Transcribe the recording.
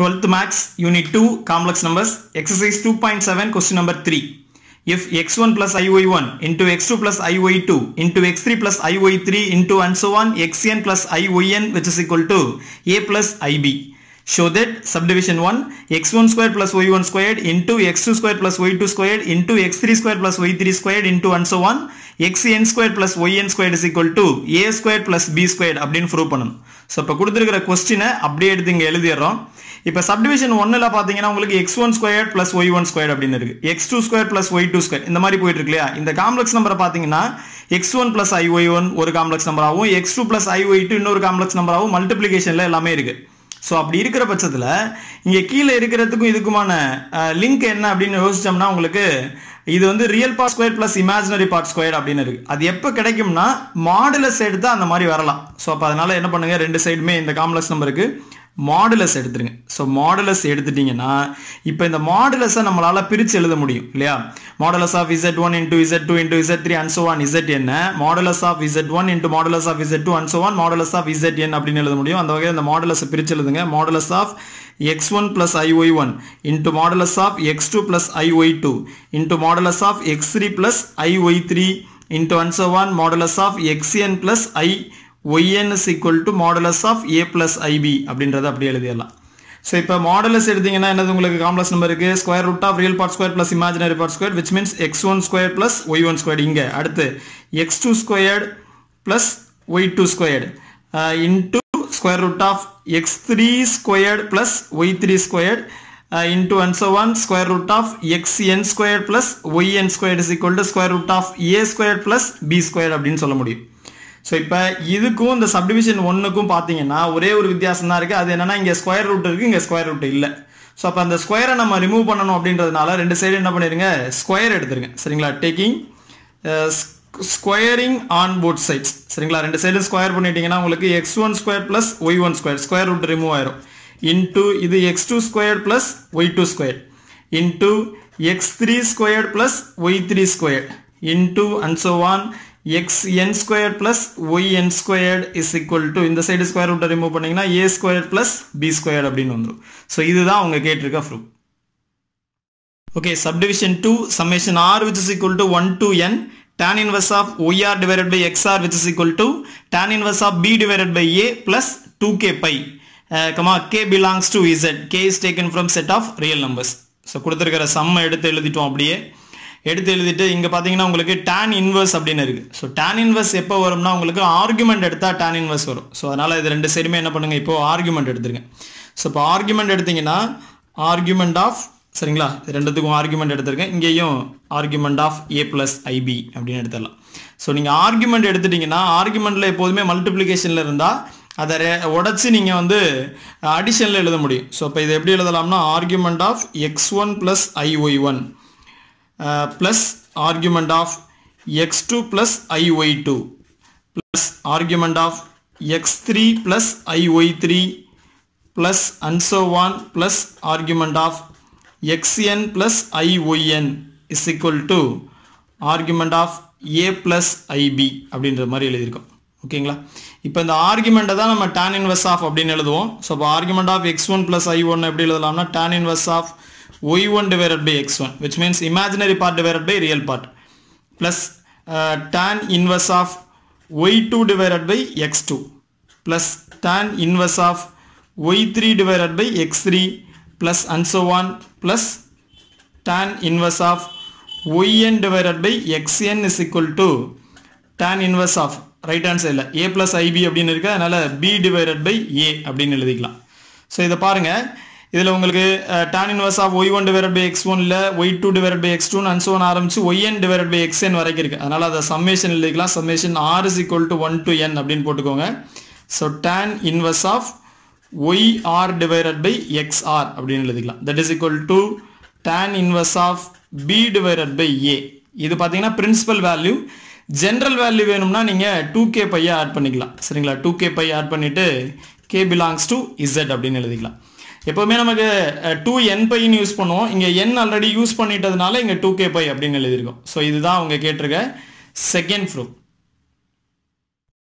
12th max unit 2 complex numbers exercise 2.7 question number 3. If x1 plus iy1 into x2 plus iy2 into x3 plus iy3 into and so on xn plus iyn which is equal to a plus ib. show that subdivision 1 x1 square plus y1 squared into x2 square plus y2 squared into x3 square plus y3 squared into and so on xn square plus yn squared is equal to a squared plus b squared அப்படின் prove பண்ணணும் so இப்போ கொடுத்துருக்கிற கொஸ்டினை அப்படியே எடுத்து இப்பு subdivision 1ல பார்த்தீங்கனா உங்களுக்கு x1 one plus y1 y one square அப்படின்னு இருக்கு x two square plus y இந்த மாறி போயிட்டு இந்த complex number பார்த்தீங்கனா x1 plus iy1 ஒரு complex number ஆவும் x2 plus iy2 y two இன்னொரு காம்ப்ளெக்ஸ் நம்பராகவும் மல்டிப்ளிகேஷனில் எல்லாமே இருக்கு ஸோ அப்படி இருக்கிற பட்சத்தில் இங்கே கீழே இருக்கிறதுக்கும் இதுக்குமான லிங்க் என்ன அப்படின்னு யோசித்தோம்னா உங்களுக்கு இது வந்து real part square plus imaginary part square அப்படின்னு இருக்குது அது எப்போ கிடைக்கும்னா மாடுலஸ் எடுத்தால் அந்த மாதிரி வரலாம் ஸோ அப்போ அதனால் என்ன பண்ணுங்கள் ரெண்டு சைடுமே இந்த காம்ப்ளெக்ஸ் நம்பருக்கு மாடுலஸ் எடுத்துருங்க ஸோ மாடுலஸ் எடுத்துட்டிங்கன்னா இப்போ இந்த மாடுலஸை நம்மளால் பிரித்து எழுத முடியும் இல்லையா modulus of z one into z two into z three and so on z என்ன modulus of z one into modulus of z two and so on modulus of z n அப்படின்னு எழுத முடியும் அந்த வகையில் இந்த மாடுலஸை பிரித்து எழுதுங்க modulus of x one one x two iy1 i y two into modulus of x three of i y three into and so on modulus of x n plus I y n is equal to modulus of a plus i b அப்படின்றது அப்படியே எழுதிடலாம் so இப்போ modulus எடுத்தீங்கன்னா என்னது உங்களுக்கு complex number இருக்குது square root of real part square plus imaginary part square which means x one square plus y one square இங்கே அடுத்து x two squared plus y two squared into square root of x three squared plus y three squared into on so on square root of x n square plus y n square is equal to square root of a square plus b square அப்படின்னு சொல்ல முடியும் so இப்போ இதுக்கும் இந்த subdivision ஒன்றுக்கும் பார்த்தீங்கன்னா ஒரே ஒரு வித்தியாசம் தான் இருக்குது அது என்னென்னா இங்கே ஸ்கொயர் ரூட் இருக்குது இங்கே ஸ்கொயர் ரூட் இல்லை ஸோ அப்போ அந்த ஸ்கொயரை நம்ம ரிமூவ் பண்ணணும் அப்படின்றதுனால ரெண்டு சைடு என்ன பண்ணிடுங்க ஸ்கொயர் எடுத்துருங்க சரிங்களா taking squaring on both sides சரிங்களா ரெண்டு சைடு ஸ்கொயர் பண்ணிட்டீங்கன்னா உங்களுக்கு x one square plus y one square square root remove ஆயிரும் இன்டு இது x two square plus y two square into x three square plus y three square into and so on x n square plus y n squared is equal to இந்த side square root remove பண்ணீங்கனா a square plus b squared அப்படின்னு வந்துடும் so இதுதான் உங்கள் கேட்டிருக்கா fruit okay subdivision 2 summation r which is equal to 1 to n tan inverse of OR divided by XR which is equal to tan inverse of B divided by A plus 2K pi uh, comma K belongs to Z K is taken from set of real numbers so குடுத்திருக்கிற sum எடுத்து எழுதிட்டோம் அப்படியே எடுத்து எழுதிட்டு இங்கே பார்த்தீங்கன்னா உங்களுக்கு tan inverse அப்படின்னு இருக்குது ஸோ டேன் இன்வர்ஸ் எப்போ வரும்னா உங்களுக்கு ஆர்குமெண்ட் எடுத்தால் டேன் இன்வர்ஸ் வரும் ஸோ அதனால் இது ரெண்டு சைடுமே என்ன பண்ணுங்கள் இப்போ ஆர்குமெண்ட் எடுத்துருங்க ஸோ இப்போ ஆர்குமெண்ட் எடுத்திங்கன்னா ஆர்குமெண்ட் ஆஃப் சரிங்களா இது ரெண்டுத்துக்கும் ஆர்குமெண்ட் எடுத்திருக்கேன் இங்கேயும் argument of a plus i b அப்படின்னு எடுத்துடலாம் ஸோ நீங்கள் ஆர்குமெண்ட் எடுத்துட்டீங்கன்னா ஆர்குமெண்ட்ல எப்போதுமே மல்டிப்ளிகேஷனில் இருந்தால் அதை உடச்சு நீங்கள் வந்து அடிஷனில் எழுத முடியும் ஸோ இப்போ இதை எப்படி எழுதலாம்னா argument of x one plus i y one plus argument of x2 plus iy2 plus argument of x3 plus iy3 plus and so on plus argument of xn plus iyn is equal to argument of a plus ib அப்படின்ற மாதிரி எழுதியிருக்கோம் இப்போ இந்த ஆர்குமெண்ட்டை தான் நம்ம tan inverse of அப்படின்னு எழுதுவோம் so இப்போ argument of x one plus i one எப்படி எழுதலாம்னா tan inverse of y1 divided by x1 which means imaginary part divided by real part plus tan inverse of y2 divided by x2 plus tan inverse of y3 divided by x3 plus and so on plus tan inverse of yn divided by xn is equal to tan inverse of right hand side a plus ib அப்படின் இருக்குது அதனால் b divided by a அப்படின் இல்லதிக்கலாம் so இதை பாருங்கள் இதில் உங்களுக்கு tan inverse of y one divide by x இல்லை y two divide by x டூன்னு ஒன் ஆரம்பிச்சு ஒய்என் டிவைட் பை என் வரைக்கும் இருக்குது அதனால் அதை சம்மேஷன் எழுதிக்கலாம் summation r is equal to one to n அப்படின்னு போட்டுக்கோங்க so tan inverse of y r divide by x r அப்படின்னு எழுதிக்கலாம் that is equal to tan inverse of b divided by a இது பார்த்தீங்கன்னா பிரின்சிபல் வேல்யூ ஜென்ரல் வேல்யூ வேணும்னா நீங்கள் two K பையை add பண்ணிக்கலாம் சரிங்களா டூ கே பை ஆட் பண்ணிவிட்டு கே பிலாங்ஸ் டு இசட் அப்படின்னு எழுதிக்கலாம் எப்பவுமே நமக்கு டூ என் பைன்னு யூஸ் பண்ணுவோம் இங்கே என் ஆல்ரெடி யூஸ் பண்ணிட்டதுனால இங்கே டூ கே பை அப்படின்னு எழுதியிருக்கோம் ஸோ இதுதான் அவங்க கேட்டிருக்க செகண்ட் ப்ரூஃப்